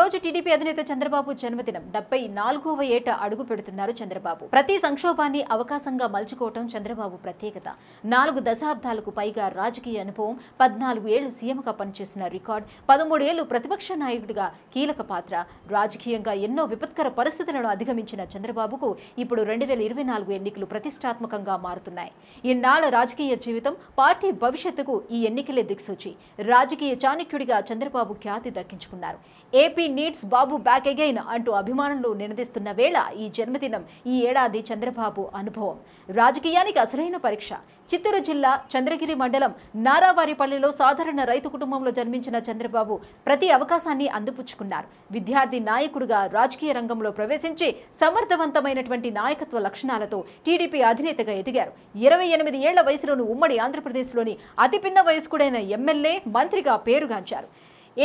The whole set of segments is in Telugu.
ఈరోజు టీడీపీ అధినేత చంద్రబాబు జన్మదినం డెబ్బై నాలుగవ ఏట అడుగు పెడుతున్నారు చంద్రబాబు ప్రతి సంక్షోభాన్ని అవకాశంగా మలుచుకోవటం చంద్రబాబు ప్రత్యేకత నాలుగు దశాబ్దాలకు పైగా రాజకీయ అనుభవం పద్నాలుగు ఏళ్లు సీఎంగా పనిచేసిన రికార్డ్ పదమూడేళ్లు ప్రతిపక్ష నాయకుడిగా కీలక పాత్ర రాజకీయంగా ఎన్నో విపత్కర పరిస్థితులను అధిగమించిన చంద్రబాబుకు ఇప్పుడు రెండు వేల ఇరవై నాలుగు ఎన్నికలు ప్రతిష్టాత్మకంగా మారుతున్నాయి ఇన్నాళ్ల రాజకీయ జీవితం పార్టీ భవిష్యత్తుకు ఈ ఎన్నికలే దిక్సూచి రాజకీయ చాణక్యుడిగా చంద్రబాబు ఖ్యాతి దక్కించుకున్నారు AP needs Babu back again అంటూ అభిమానులు నినదిస్తున్న వేళ ఈ జన్మదినం ఈ ఏడాది చంద్రబాబు అనుభవం రాజకీయానికి అసలైన పరీక్ష చిత్తూరు జిల్లా చంద్రగిరి మండలం నారావారిపల్లిలో సాధారణ రైతు కుటుంబంలో జన్మించిన చంద్రబాబు ప్రతి అవకాశాన్ని అందుపుచ్చుకున్నారు విద్యార్థి నాయకుడిగా రాజకీయ రంగంలో ప్రవేశించి సమర్థవంతమైనటువంటి నాయకత్వ లక్షణాలతో టీడీపీ అధినేతగా ఎదిగారు ఇరవై ఎనిమిది ఏళ్ల వయసులోని ఉమ్మడి ఆంధ్రప్రదేశ్లోని అతిపిన్న వయస్కుడైన ఎమ్మెల్యే మంత్రిగా పేరుగాంచారు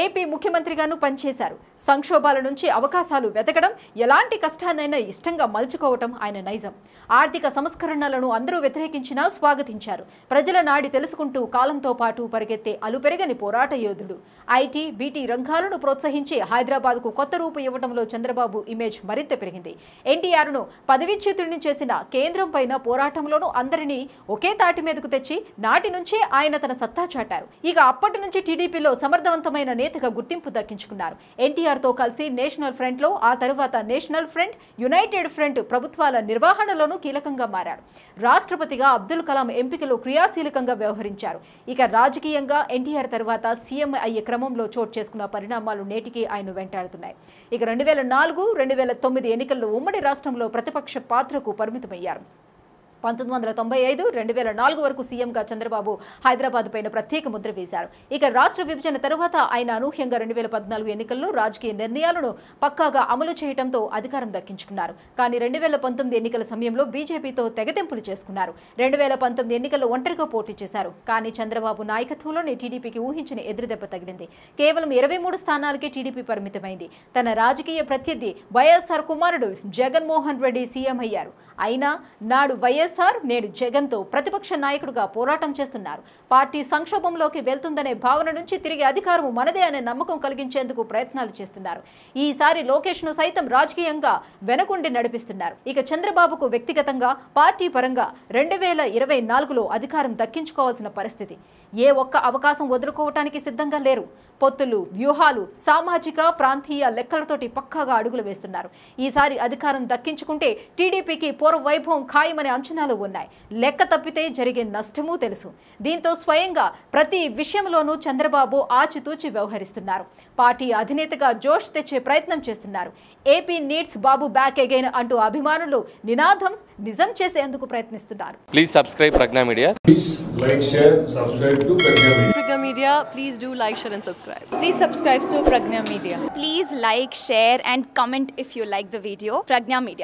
ఏపీ ముఖ్యమంత్రిగాను పనిచేశారు సంక్షోభాల నుంచి అవకాశాలు వెతకడం ఎలాంటి కష్టాన్నైనా ఇష్టంగా మలుచుకోవటం ఆయన నైజం ఆర్థిక సంస్కరణలను అందరూ వ్యతిరేకించినా స్వాగతించారు ప్రజల నాడి తెలుసుకుంటూ కాలంతో పాటు పరిగెత్తే అలుపెరగని పోరాట యోధుడు ఐటీ బీటీ రంగాలను ప్రోత్సహించి హైదరాబాద్కు కొత్త రూపు ఇవ్వడంలో చంద్రబాబు ఇమేజ్ మరింత పెరిగింది ఎన్టీఆర్ను పదవిచ్యుతుడిని చేసిన కేంద్రం పైన పోరాటంలోనూ అందరినీ ఒకే తాటి మీదకు తెచ్చి నాటి నుంచే ఆయన తన సత్తా చాటారు ఇక అప్పటి నుంచి టీడీపీలో సమర్థవంతమైన నేతగా గుర్తింపు దక్కించుకున్నారు ఎన్టీఆర్తో కలిసి నేషనల్ ఫ్రంట్లో ఆ తరువాత నేషనల్ ఫ్రంట్ యునైటెడ్ ఫ్రంట్ ప్రభుత్వాల నిర్వహణలోనూ కీలకంగా మారారు రాష్ట్రపతిగా అబ్దుల్ కలాం ఎంపికలో క్రియాశీలకంగా వ్యవహరించారు ఇక రాజకీయంగా ఎన్టీఆర్ తర్వాత సీఎం అయ్యే క్రమంలో చోటు చేసుకున్న పరిణామాలు నేటికి ఆయన వెంటాడుతున్నాయి ఇక రెండు వేల నాలుగు రెండు వేల తొమ్మిది ఎన్నికల్లో ఉమ్మడి రాష్ట్రంలో ప్రతిపక్ష పాత్రకు పరిమితమయ్యారు పంతొమ్మిది వందల తొంభై ఐదు రెండు వేల నాలుగు వరకు సీఎంగా చంద్రబాబు హైదరాబాద్ పైన ప్రత్యేక ముద్ర వేశారు ఇక రాష్ట్ర విభజన తర్వాత ఆయన అనూహ్యంగా రెండు వేల పద్నాలుగు ఎన్నికల్లో రాజకీయ నిర్ణయాలను పక్కాగా అమలు చేయడంతో అధికారం దక్కించుకున్నారు కానీ రెండు వేల పంతొమ్మిది ఎన్నికల సమయంలో బీజేపీతో తెగతెంపులు చేసుకున్నారు రెండు వేల పంతొమ్మిది ఎన్నికల్లో ఒంటరిగా పోటీ చేశారు కానీ చంద్రబాబు నాయకత్వంలోనే టీడీపీకి ఊహించిన ఎదురుదెబ్బ తగిలింది కేవలం ఇరవై మూడు స్థానాలకే టీడీపీ పరిమితమైంది తన రాజకీయ ప్రత్యర్థి వైఎస్ఆర్ కుమారుడు జగన్మోహన్ రెడ్డి సీఎం అయ్యారు అయినా నాడు వైఎస్ వైఎస్ఆర్ నేడు జగన్ తో ప్రతిపక్ష నాయకుడుగా పోరాటం చేస్తున్నారు పార్టీ సంక్షోభంలోకి వెళ్తుందనే భావన నుంచి తిరిగి అధికారం మనదే అనే నమ్మకం కలిగించేందుకు ప్రయత్నాలు చేస్తున్నారు ఈసారి ను సైతం రాజకీయంగా వెనకుండి నడిపిస్తున్నారు ఇక చంద్రబాబుకు వ్యక్తిగతంగా పార్టీ పరంగా రెండు వేల ఇరవై నాలుగులో అధికారం దక్కించుకోవాల్సిన పరిస్థితి ఏ ఒక్క అవకాశం వదులుకోవటానికి సిద్ధంగా లేరు పొత్తులు వ్యూహాలు సామాజిక ప్రాంతీయ లెక్కలతోటి పక్కాగా అడుగులు వేస్తున్నారు ఈసారి అధికారం దక్కించుకుంటే టీడీపీకి పూర్వ వైభవం ఖాయమని అంచనా అంచనాలు ఉన్నాయి లెక్క తప్పితే జరిగే నష్టమూ తెలుసు దీంతో స్వయంగా ప్రతి విషయంలోనూ చంద్రబాబు ఆచితూచి వ్యవహరిస్తున్నారు పార్టీ అధినేతగా జోష్ తెచ్చే ప్రయత్నం చేస్తున్నారు AP needs Babu back again అంటూ అభిమానులు నినాదం నిజం చేసేందుకు ప్రయత్నిస్తున్నారు please subscribe Prajna media please like share subscribe to Prajna media Prajna media please do like share and subscribe please subscribe to Prajna media please like share and comment if you like the video Prajna media